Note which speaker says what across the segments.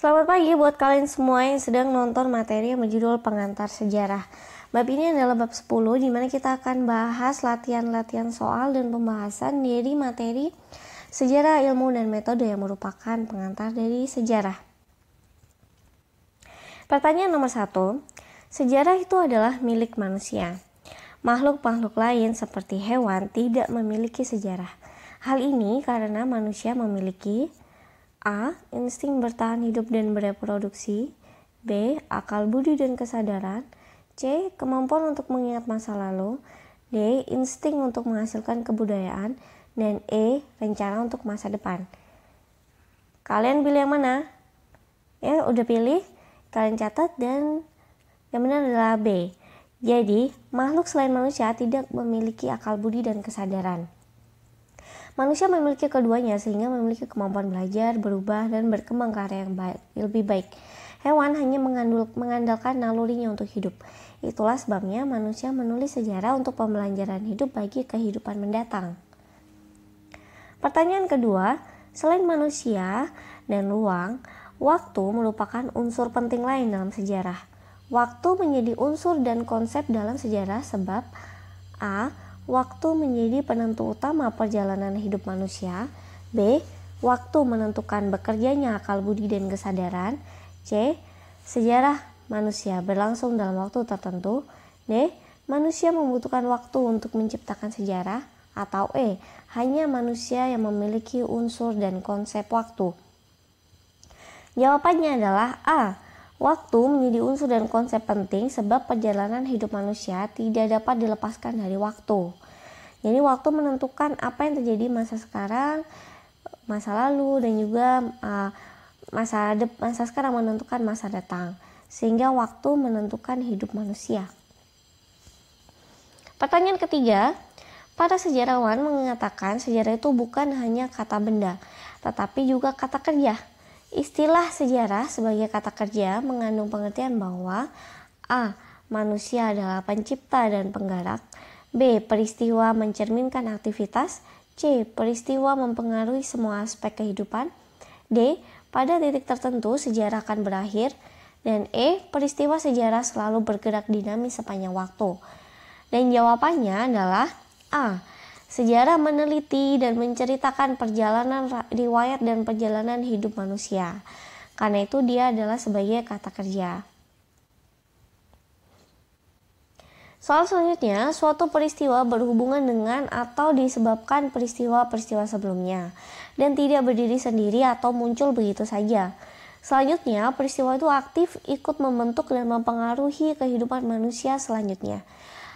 Speaker 1: Selamat pagi buat kalian semua yang sedang nonton materi yang berjudul Pengantar Sejarah. Bab ini adalah bab 10 di mana kita akan bahas latihan-latihan soal dan pembahasan dari materi sejarah ilmu dan metode yang merupakan pengantar dari sejarah. Pertanyaan nomor satu, Sejarah itu adalah milik manusia. Makhluk-makhluk lain seperti hewan tidak memiliki sejarah. Hal ini karena manusia memiliki A. Insting bertahan hidup dan bereproduksi B. Akal budi dan kesadaran C. Kemampuan untuk mengingat masa lalu D. Insting untuk menghasilkan kebudayaan dan E. Rencana untuk masa depan Kalian pilih yang mana? Ya, udah pilih? Kalian catat dan yang benar adalah B. Jadi, makhluk selain manusia tidak memiliki akal budi dan kesadaran. Manusia memiliki keduanya sehingga memiliki kemampuan belajar, berubah, dan berkembang ke arah yang baik, lebih baik. Hewan hanya mengandul, mengandalkan nalurinya untuk hidup. Itulah sebabnya manusia menulis sejarah untuk pembelajaran hidup bagi kehidupan mendatang. Pertanyaan kedua, selain manusia dan ruang, waktu merupakan unsur penting lain dalam sejarah. Waktu menjadi unsur dan konsep dalam sejarah sebab A Waktu menjadi penentu utama perjalanan hidup manusia. B. Waktu menentukan bekerjanya akal budi dan kesadaran. C. Sejarah manusia berlangsung dalam waktu tertentu. D. Manusia membutuhkan waktu untuk menciptakan sejarah. Atau E. Hanya manusia yang memiliki unsur dan konsep waktu. Jawabannya adalah A Waktu menjadi unsur dan konsep penting sebab perjalanan hidup manusia tidak dapat dilepaskan dari waktu. Jadi waktu menentukan apa yang terjadi masa sekarang, masa lalu dan juga uh, masa masa sekarang menentukan masa datang. Sehingga waktu menentukan hidup manusia. Pertanyaan ketiga, para sejarawan mengatakan sejarah itu bukan hanya kata benda, tetapi juga kata kerja Istilah sejarah sebagai kata kerja mengandung pengertian bahwa A. Manusia adalah pencipta dan penggarak B. Peristiwa mencerminkan aktivitas C. Peristiwa mempengaruhi semua aspek kehidupan D. Pada titik tertentu sejarah akan berakhir dan E. Peristiwa sejarah selalu bergerak dinamis sepanjang waktu. Dan jawabannya adalah A. Sejarah meneliti dan menceritakan perjalanan riwayat dan perjalanan hidup manusia. Karena itu dia adalah sebagai kata kerja. Soal selanjutnya, suatu peristiwa berhubungan dengan atau disebabkan peristiwa-peristiwa sebelumnya dan tidak berdiri sendiri atau muncul begitu saja. Selanjutnya, peristiwa itu aktif ikut membentuk dan mempengaruhi kehidupan manusia selanjutnya.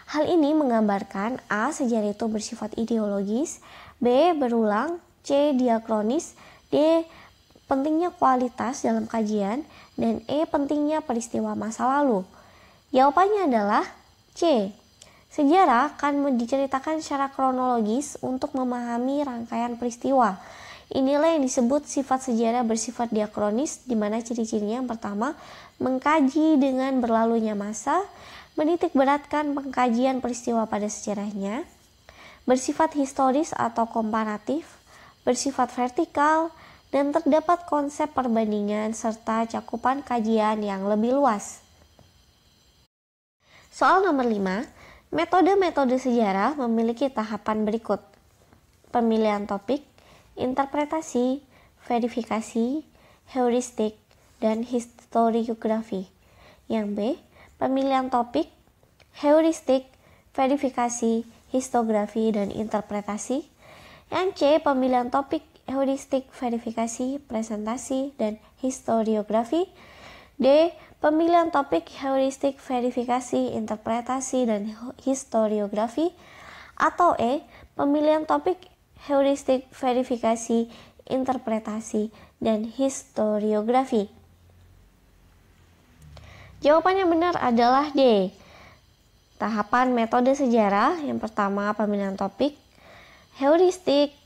Speaker 1: Hal ini menggambarkan A. Sejarah itu bersifat ideologis, B. Berulang, C. Diakronis, D. Pentingnya kualitas dalam kajian, dan E. Pentingnya peristiwa masa lalu. Jawabannya adalah C. Sejarah akan diceritakan secara kronologis untuk memahami rangkaian peristiwa. Inilah yang disebut sifat sejarah bersifat diakronis, di mana ciri-cirinya yang pertama mengkaji dengan berlalunya masa, menitik beratkan pengkajian peristiwa pada sejarahnya, bersifat historis atau komparatif, bersifat vertikal, dan terdapat konsep perbandingan serta cakupan kajian yang lebih luas. Soal nomor 5, metode-metode sejarah memiliki tahapan berikut. Pemilihan topik, interpretasi, verifikasi, heuristik, dan historiografi. Yang B, pemilihan topik, heuristik, verifikasi, histografi, dan interpretasi. Yang C, pemilihan topik, heuristik, verifikasi, presentasi, dan historiografi. D, pemilihan topik, heuristik, verifikasi, interpretasi, dan historiografi. Atau E, pemilihan topik, heuristik, verifikasi, interpretasi, dan historiografi. Jawaban yang benar adalah D. Tahapan metode sejarah yang pertama pemilihan topik, heuristik,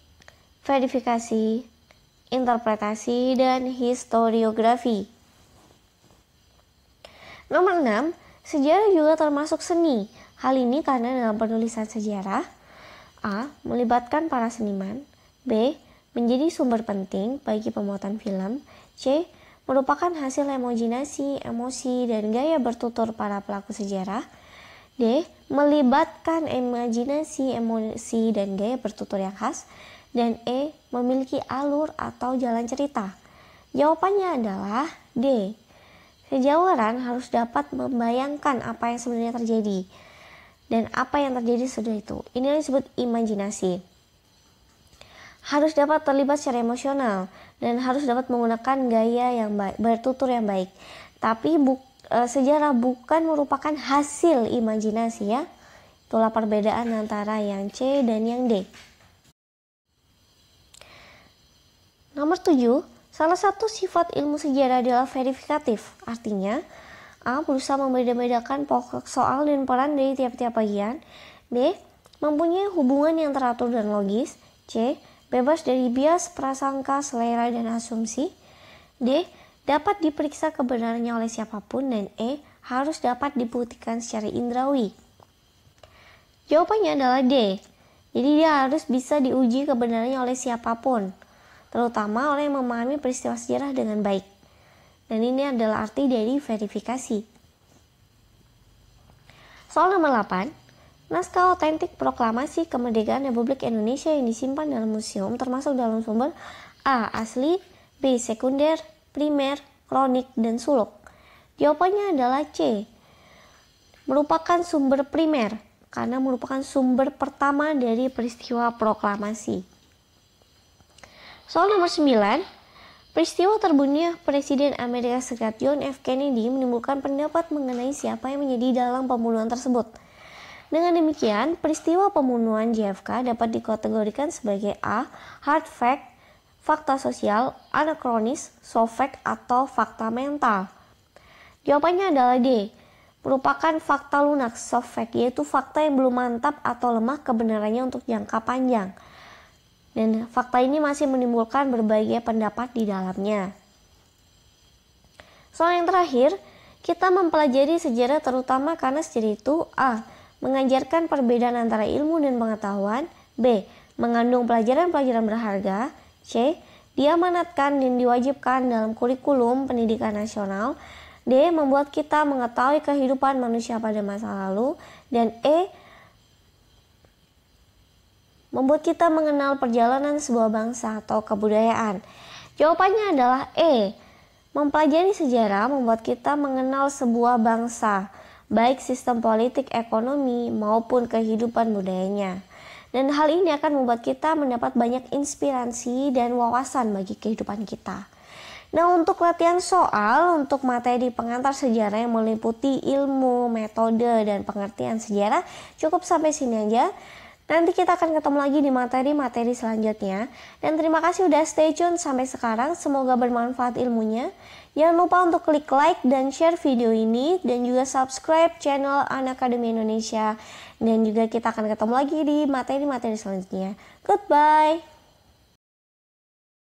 Speaker 1: verifikasi, interpretasi, dan historiografi. Nomor 6, sejarah juga termasuk seni. Hal ini karena dalam penulisan sejarah, A. Melibatkan para seniman B. Menjadi sumber penting bagi pembuatan film C merupakan hasil emojinasi, emosi, dan gaya bertutur para pelaku sejarah. D. Melibatkan imajinasi, emosi, dan gaya bertutur yang khas. Dan E. Memiliki alur atau jalan cerita. Jawabannya adalah D. Sejawaran harus dapat membayangkan apa yang sebenarnya terjadi dan apa yang terjadi sudah itu. Ini yang disebut imajinasi harus dapat terlibat secara emosional dan harus dapat menggunakan gaya yang baik, bertutur yang baik. Tapi bu, e, eh, sejarah bukan merupakan hasil imajinasi ya. Itulah perbedaan antara yang C dan yang D. Nomor 7, salah satu sifat ilmu sejarah adalah verifikatif. Artinya, A berusaha membeda-bedakan pokok soal dan peran dari tiap-tiap bagian. B mempunyai hubungan yang teratur dan logis. C bebas dari bias prasangka, selera, dan asumsi. D. Dapat diperiksa kebenarannya oleh siapapun dan E. Harus dapat dibuktikan secara indrawi. Jawabannya adalah D. Jadi dia harus bisa diuji kebenarannya oleh siapapun, terutama oleh yang memahami peristiwa sejarah dengan baik. Dan ini adalah arti dari verifikasi. Soal nomor 8, Naskah otentik proklamasi kemerdekaan Republik Indonesia yang disimpan dalam museum termasuk dalam sumber A. Asli, B. Sekunder, primer, kronik, dan suluk. Jawabannya adalah C. Merupakan sumber primer karena merupakan sumber pertama dari peristiwa proklamasi. Soal nomor 9, peristiwa terbunuhnya Presiden Amerika Serikat John F. Kennedy menimbulkan pendapat mengenai siapa yang menjadi dalam pembunuhan tersebut – dengan demikian, peristiwa pembunuhan JFK dapat dikategorikan sebagai A. Hard fact, fakta sosial, anakronis, soft fact, atau fakta mental. Jawabannya adalah D. Merupakan fakta lunak, soft fact, yaitu fakta yang belum mantap atau lemah kebenarannya untuk jangka panjang. Dan fakta ini masih menimbulkan berbagai pendapat di dalamnya. Soal yang terakhir, kita mempelajari sejarah terutama karena sejarah itu A Mengajarkan perbedaan antara ilmu dan pengetahuan. B. Mengandung pelajaran-pelajaran berharga. C. Diamanatkan dan diwajibkan dalam kurikulum pendidikan nasional. D. Membuat kita mengetahui kehidupan manusia pada masa lalu. Dan E. Membuat kita mengenal perjalanan sebuah bangsa atau kebudayaan. Jawabannya adalah E. Mempelajari sejarah membuat kita mengenal sebuah bangsa baik sistem politik, ekonomi, maupun kehidupan budayanya. Dan hal ini akan membuat kita mendapat banyak inspirasi dan wawasan bagi kehidupan kita. Nah, untuk latihan soal untuk materi pengantar sejarah yang meliputi ilmu, metode, dan pengertian sejarah, cukup sampai sini aja. Nanti kita akan ketemu lagi di materi-materi selanjutnya. Dan terima kasih udah stay tune sampai sekarang. Semoga bermanfaat ilmunya. Jangan lupa untuk klik like dan share video ini. Dan juga subscribe channel Anak Anakademi Indonesia. Dan juga kita akan ketemu lagi di materi-materi selanjutnya. Goodbye!